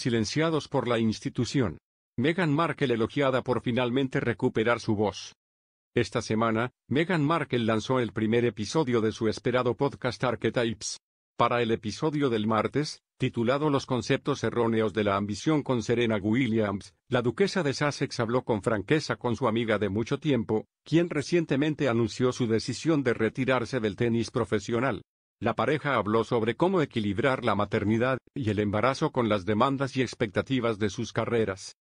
silenciados por la institución. Meghan Markle elogiada por finalmente recuperar su voz. Esta semana, Meghan Markle lanzó el primer episodio de su esperado podcast Archetypes. Para el episodio del martes, titulado Los conceptos erróneos de la ambición con Serena Williams, la duquesa de Sussex habló con franqueza con su amiga de mucho tiempo, quien recientemente anunció su decisión de retirarse del tenis profesional. La pareja habló sobre cómo equilibrar la maternidad y el embarazo con las demandas y expectativas de sus carreras.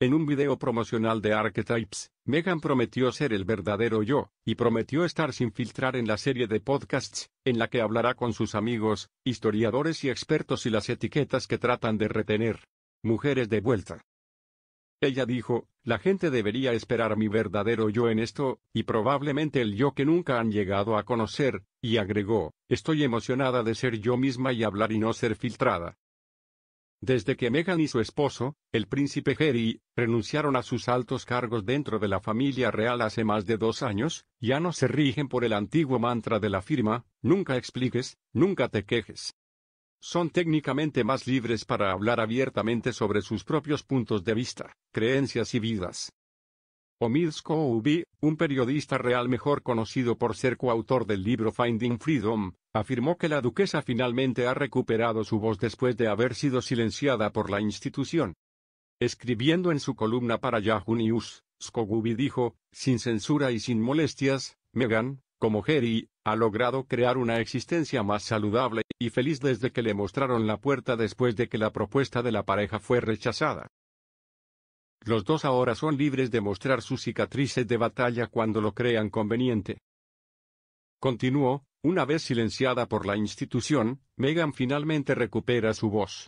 En un video promocional de Archetypes, Megan prometió ser el verdadero yo, y prometió estar sin filtrar en la serie de podcasts, en la que hablará con sus amigos, historiadores y expertos y las etiquetas que tratan de retener. Mujeres de vuelta. Ella dijo, la gente debería esperar mi verdadero yo en esto, y probablemente el yo que nunca han llegado a conocer, y agregó, estoy emocionada de ser yo misma y hablar y no ser filtrada. Desde que Meghan y su esposo, el príncipe Harry, renunciaron a sus altos cargos dentro de la familia real hace más de dos años, ya no se rigen por el antiguo mantra de la firma, nunca expliques, nunca te quejes son técnicamente más libres para hablar abiertamente sobre sus propios puntos de vista, creencias y vidas. Omid Scobie, un periodista real mejor conocido por ser coautor del libro Finding Freedom, afirmó que la duquesa finalmente ha recuperado su voz después de haber sido silenciada por la institución. Escribiendo en su columna para Yahoo News, scogubi dijo, sin censura y sin molestias, Megan, como Harry, ha logrado crear una existencia más saludable y feliz desde que le mostraron la puerta después de que la propuesta de la pareja fue rechazada. Los dos ahora son libres de mostrar sus cicatrices de batalla cuando lo crean conveniente. Continuó, una vez silenciada por la institución, Megan finalmente recupera su voz.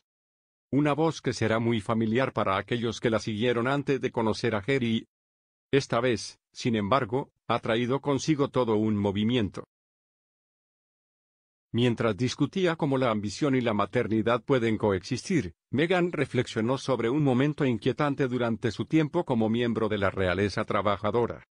Una voz que será muy familiar para aquellos que la siguieron antes de conocer a Jerry. Esta vez, sin embargo, ha traído consigo todo un movimiento. Mientras discutía cómo la ambición y la maternidad pueden coexistir, Meghan reflexionó sobre un momento inquietante durante su tiempo como miembro de la realeza trabajadora.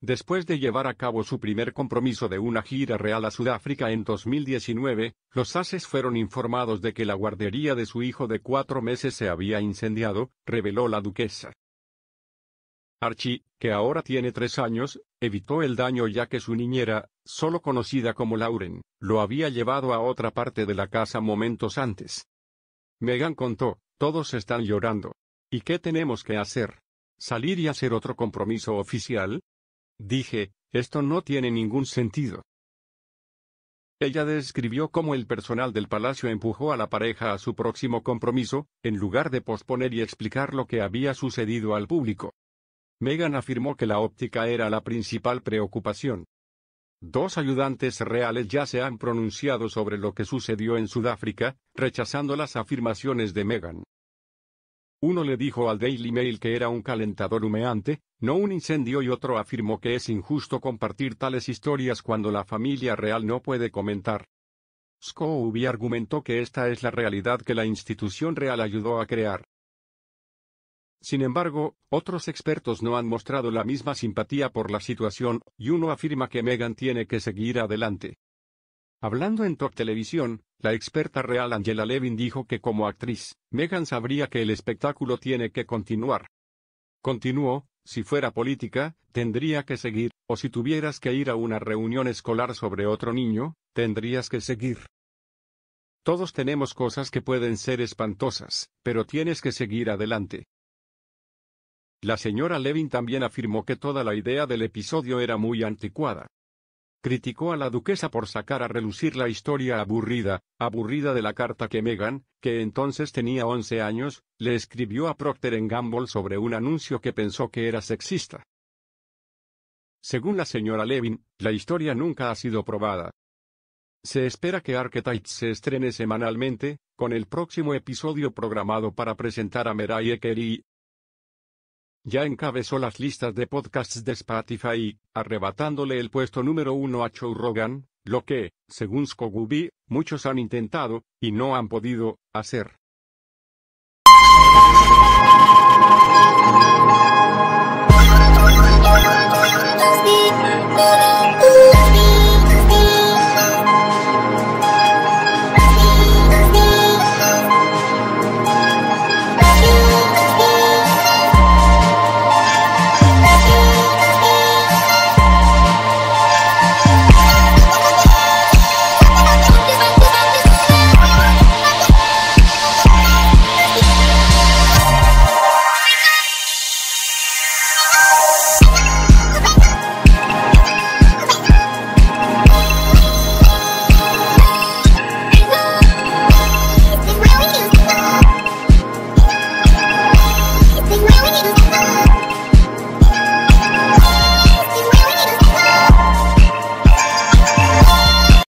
Después de llevar a cabo su primer compromiso de una gira real a Sudáfrica en 2019, los ases fueron informados de que la guardería de su hijo de cuatro meses se había incendiado, reveló la duquesa. Archie, que ahora tiene tres años, evitó el daño ya que su niñera, solo conocida como Lauren, lo había llevado a otra parte de la casa momentos antes. Megan contó, todos están llorando. ¿Y qué tenemos que hacer? ¿Salir y hacer otro compromiso oficial? Dije, esto no tiene ningún sentido. Ella describió cómo el personal del palacio empujó a la pareja a su próximo compromiso, en lugar de posponer y explicar lo que había sucedido al público. Megan afirmó que la óptica era la principal preocupación. Dos ayudantes reales ya se han pronunciado sobre lo que sucedió en Sudáfrica, rechazando las afirmaciones de Megan. Uno le dijo al Daily Mail que era un calentador humeante, no un incendio y otro afirmó que es injusto compartir tales historias cuando la familia real no puede comentar. Skowby argumentó que esta es la realidad que la institución real ayudó a crear. Sin embargo, otros expertos no han mostrado la misma simpatía por la situación, y uno afirma que Meghan tiene que seguir adelante. Hablando en Talk Televisión, la experta real Angela Levin dijo que como actriz, Meghan sabría que el espectáculo tiene que continuar. Continuó, si fuera política, tendría que seguir, o si tuvieras que ir a una reunión escolar sobre otro niño, tendrías que seguir. Todos tenemos cosas que pueden ser espantosas, pero tienes que seguir adelante. La señora Levin también afirmó que toda la idea del episodio era muy anticuada. Criticó a la duquesa por sacar a relucir la historia aburrida, aburrida de la carta que Megan, que entonces tenía 11 años, le escribió a Procter Gamble sobre un anuncio que pensó que era sexista. Según la señora Levin, la historia nunca ha sido probada. Se espera que Archetypes se estrene semanalmente, con el próximo episodio programado para presentar a Mariah Carey, ya encabezó las listas de podcasts de Spotify, arrebatándole el puesto número uno a Joe Rogan, lo que, según Scogubi, muchos han intentado, y no han podido, hacer.